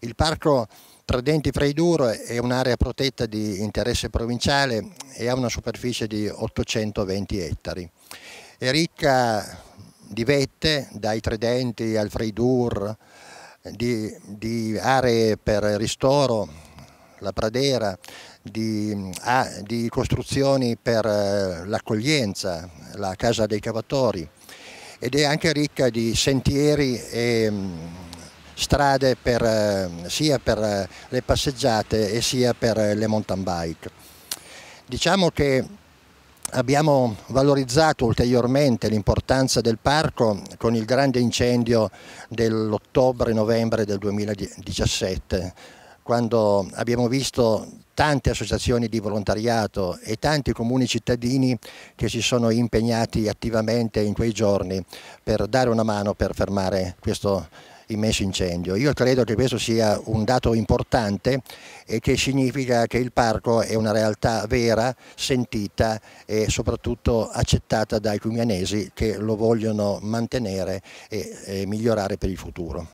Il parco Tridenti Freiduro è un'area protetta di interesse provinciale e ha una superficie di 820 ettari. È ricca di vette, dai Tridenti al Freidur, di, di aree per ristoro, la pradera, di, ah, di costruzioni per eh, l'accoglienza, la casa dei cavatori ed è anche ricca di sentieri e mm, strade per, eh, sia per eh, le passeggiate e sia per eh, le mountain bike. Diciamo che abbiamo valorizzato ulteriormente l'importanza del parco con il grande incendio dell'ottobre-novembre del 2017, quando abbiamo visto tante associazioni di volontariato e tanti comuni cittadini che si sono impegnati attivamente in quei giorni per dare una mano per fermare questo incendio in messa incendio. Io credo che questo sia un dato importante e che significa che il parco è una realtà vera, sentita e soprattutto accettata dai cumianesi che lo vogliono mantenere e, e migliorare per il futuro.